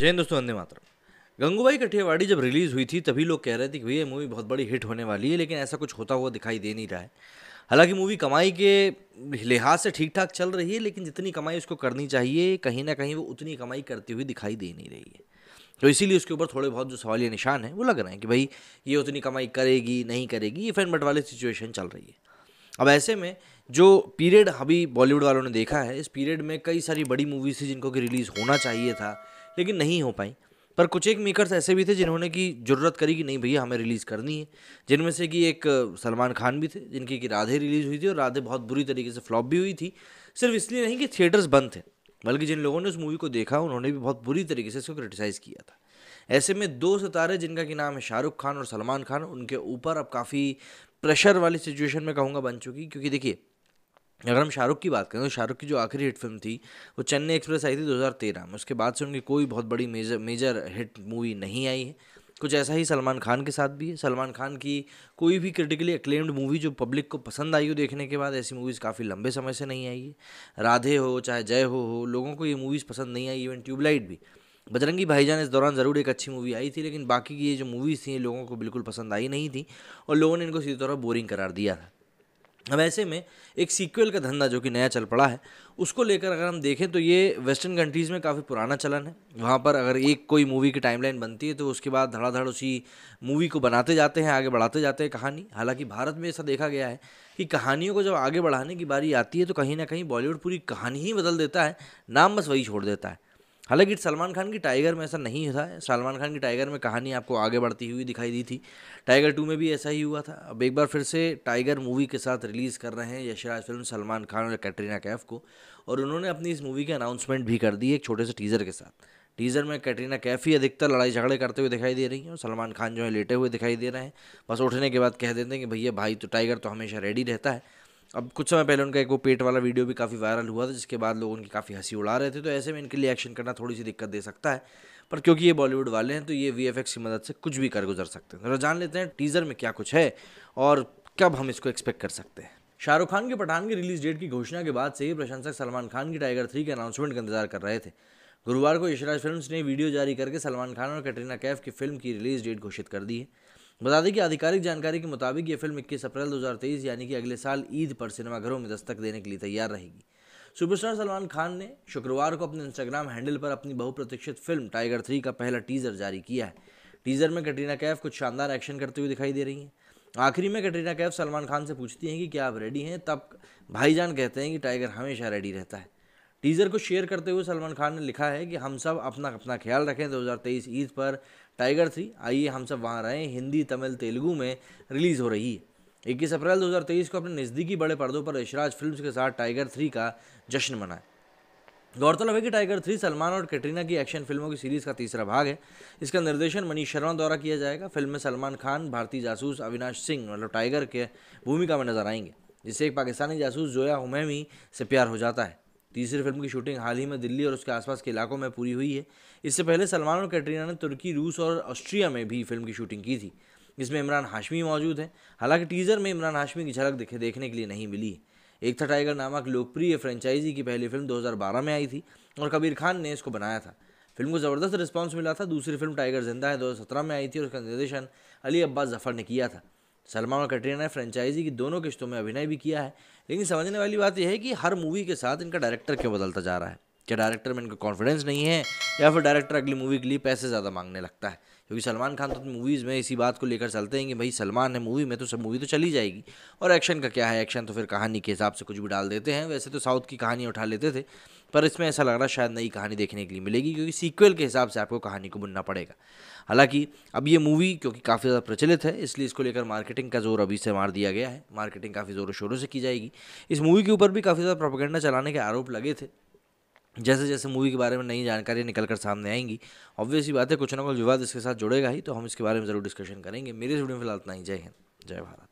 जय दोस्तों वंदे मातरम गंगूबाई कठियावाड़ी जब रिलीज़ हुई थी तभी लोग कह रहे थे कि भैया मूवी बहुत बड़ी हिट होने वाली है लेकिन ऐसा कुछ होता हुआ दिखाई दे नहीं रहा है हालांकि मूवी कमाई के लिहाज से ठीक ठाक चल रही है लेकिन जितनी कमाई उसको करनी चाहिए कहीं ना कहीं वो उतनी कमाई करती हुई दिखाई दे नहीं रही है तो इसीलिए उसके ऊपर थोड़े बहुत जो सवाल या निशान हैं वो लग रहे हैं कि भाई ये उतनी कमाई करेगी नहीं करेगी ये फैन वाली सिचुएशन चल रही है अब ऐसे में जो पीरियड अभी बॉलीवुड वालों ने देखा है इस पीरियड में कई सारी बड़ी मूवीज़ थी जिनको कि रिलीज़ होना चाहिए था लेकिन नहीं हो पाई पर कुछ एक मेकर्स ऐसे भी थे जिन्होंने की जरूरत करी कि नहीं भैया हमें रिलीज़ करनी है जिनमें से कि एक सलमान खान भी थे जिनकी कि राधे रिलीज़ हुई थी और राधे बहुत बुरी तरीके से फ्लॉप भी हुई थी सिर्फ इसलिए नहीं कि थिएटर्स बंद थे बल्कि जिन लोगों ने उस मूवी को देखा उन्होंने भी बहुत बुरी तरीके से इसको क्रिटिसाइज़ किया था ऐसे में दो सितारे जिनका कि नाम है शाहरुख खान और सलमान खान उनके ऊपर अब काफ़ी प्रेशर वाली सिचुएशन में कहूँगा बन चुकी क्योंकि देखिए अगर हम शाहरुख की बात करें तो शाहरुख की जो आखिरी हिट फिल्म थी वो चेन्नई एक्सप्रेस आई थी 2013 में उसके बाद से उनकी कोई बहुत बड़ी मेजर मेजर हिट मूवी नहीं आई है कुछ ऐसा ही सलमान खान के साथ भी है सलमान खान की कोई भी क्रिटिकली एक्लेम्ड मूवी जो पब्लिक को पसंद आई हो देखने के बाद ऐसी मूवीज़ काफ़ी लंबे समय से नहीं आई है राधे हो चाहे जय हो हो लोगों को ये मूवीज़ पसंद नहीं आई इवन ट्यूबलाइट भी बजरंगी भाईजान इस दौरान ज़रूर एक अच्छी मूवी आई थी लेकिन बाकी की ये जो मूवीज़ थी लोगों को बिल्कुल पसंद आई नहीं थी और लोगों ने इनको सीधे तौर पर बोरिंग करार दिया था अब ऐसे में एक सीक्वल का धंधा जो कि नया चल पड़ा है उसको लेकर अगर हम देखें तो ये वेस्टर्न कंट्रीज़ में काफ़ी पुराना चलन है वहाँ पर अगर एक कोई मूवी की टाइमलाइन बनती है तो उसके बाद धड़ाधड़ उसी मूवी को बनाते जाते हैं आगे बढ़ाते जाते हैं कहानी हालांकि भारत में ऐसा देखा गया है कि कहानियों को जब आगे बढ़ाने की बारी आती है तो कहीं ना कहीं बॉलीवुड पूरी कहानी ही बदल देता है नाम बस वही छोड़ देता है हालांकि सलमान खान की टाइगर में ऐसा नहीं था सलमान खान की टाइगर में कहानी आपको आगे बढ़ती हुई दिखाई दी थी टाइगर टू में भी ऐसा ही हुआ था अब एक बार फिर से टाइगर मूवी के साथ रिलीज़ कर रहे हैं यशराज फिल्म सलमान खान और कैटरीना कैफ को और उन्होंने अपनी इस मूवी के अनाउंसमेंट भी कर दी एक छोटे से टीज़र के साथ टीज़र में कैटरीना कैफ ही अधिकतर लड़ाई झगड़े करते हुए दिखाई दे रही हैं और सलमान खान जो है लेटे हुए दिखाई दे रहे हैं बस उठने के बाद कह देते हैं कि भैया भाई तो टाइगर तो हमेशा रेडी रहता है अब कुछ समय पहले उनका एक वो पेट वाला वीडियो भी काफ़ी वायरल हुआ था जिसके बाद लोग उनकी काफ़ी हंसी उड़ा रहे थे तो ऐसे में इनके लिए एक्शन करना थोड़ी सी दिक्कत दे सकता है पर क्योंकि ये बॉलीवुड वाले हैं तो ये वी की मदद से कुछ भी कर गुजर सकते हैं तो जान लेते हैं टीज़र में क्या कुछ है और कब हम इसको एक्सपेक्ट कर सकते हैं शाहरुख खान के पठान की रिलीज डेट की घोषणा के बाद से ही प्रशंसक सलमान खान की टाइगर थ्री के अनाउंसमेंट का इंतजार कर रहे थे गुरुवार को यशराज फिल्म्स ने वीडियो जारी करके सलमान खान और कैटरीना कैफ की फिल्म की रिलीज डेट घोषित कर दी है बता दें कि आधिकारिक जानकारी के मुताबिक ये फिल्म इक्कीस अप्रैल 2023 यानी कि अगले साल ईद पर सिनेमाघरों में दस्तक देने के लिए तैयार रहेगी सुपरस्टार सलमान खान ने शुक्रवार को अपने इंस्टाग्राम हैंडल पर अपनी बहुप्रतीक्षित फिल्म टाइगर थ्री का पहला टीजर जारी किया है टीजर में कटरीना कैफ कुछ शानदार एक्शन करते हुए दिखाई दे रही हैं आखिरी में कटरीना कैफ सलमान खान से पूछती हैं कि क्या आप रेडी हैं तब भाईजान कहते हैं कि टाइगर हमेशा रेडी रहता है टीज़र को शेयर करते हुए सलमान खान ने लिखा है कि हम सब अपना अपना ख्याल रखें 2023 ईद पर टाइगर थ्री आइए हम सब वहाँ रहें हिंदी तमिल तेलुगू में रिलीज़ हो रही है इक्कीस अप्रैल 2023 को अपने नज़दीकी बड़े पर्दों पर यशराज फिल्म्स के साथ टाइगर थ्री का जश्न मनाएं गौरतलब है कि टाइगर थ्री सलमान और कैटरीना की एक्शन फिल्मों की सीरीज का तीसरा भाग है इसका निर्देशन मनीष शर्मा द्वारा किया जाएगा फिल्म में सलमान खान भारतीय जासूस अविनाश सिंह मतलब टाइगर के भूमिका में नजर आएंगे जिससे एक पाकिस्तानी जासूस जोया हुमैमी से प्यार हो जाता है तीसरी फिल्म की शूटिंग हाल ही में दिल्ली और उसके आसपास के इलाकों में पूरी हुई है इससे पहले सलमान और कैटरीना ने तुर्की रूस और ऑस्ट्रिया में भी फिल्म की शूटिंग की थी जिसमें इमरान हाशमी मौजूद हैं हालांकि टीजर में इमरान हाशमी की झलक दिखे देखने के लिए नहीं मिली एक था टाइगर नामक लोकप्रिय फ्रेंचाइजी की पहली फिल्म 2012 में आई थी और कबीर खान ने इसको बनाया था फिल्म को ज़बरदस्त रिस्पॉन्स मिला था दूसरी फिल्म टाइगर जिंदा है 2017 में आई थी और उसका निर्देशन अली अब्बास जफर ने किया था सलमान और कटरीना ने फ्रेंचाइजी की दोनों किश्तों में अभिनय भी किया है लेकिन समझने वाली बात यह है कि हर मूवी के साथ इनका डायरेक्टर क्यों बदलता जा रहा है क्या डायरेक्टर में इनका कॉन्फिडेंस नहीं है या फिर डायरेक्टर अगली मूवी के लिए पैसे ज़्यादा मांगने लगता है क्योंकि सलमान खान तो मूवीज़ में इसी बात को लेकर चलते हैं कि भाई सलमान है मूवी में तो सब मूवी तो चली जाएगी और एक्शन का क्या है एक्शन तो फिर कहानी के हिसाब से कुछ भी डाल देते हैं वैसे तो साउथ की कहानी उठा लेते थे पर इसमें ऐसा लग रहा शायद नई कहानी देखने के लिए मिलेगी क्योंकि सीक्वल के हिसाब से आपको कहानी को बुनना पड़ेगा हालांकि अब ये मूवी क्योंकि काफ़ी ज़्यादा प्रचलित है इसलिए इसको लेकर मार्केटिंग का जोर अभी से मार दिया गया है मार्केटिंग काफ़ी ज़ोरों शोरों से की जाएगी इस मूवी के ऊपर भी काफ़ी ज़्यादा प्रोपोगेंडा चलाने के आरोप लगे थे जैसे जैसे मूवी के बारे में नई जानकारी निकल कर सामने आएंगी ऑब्वियस ही बात है कुछ ना कुछ विवाद इसके साथ जुड़ेगा ही तो हम इसके बारे में ज़रूर डिस्कशन करेंगे मेरे स्टूडियो में फिलहाल इतना ही जय हिंद जय भारत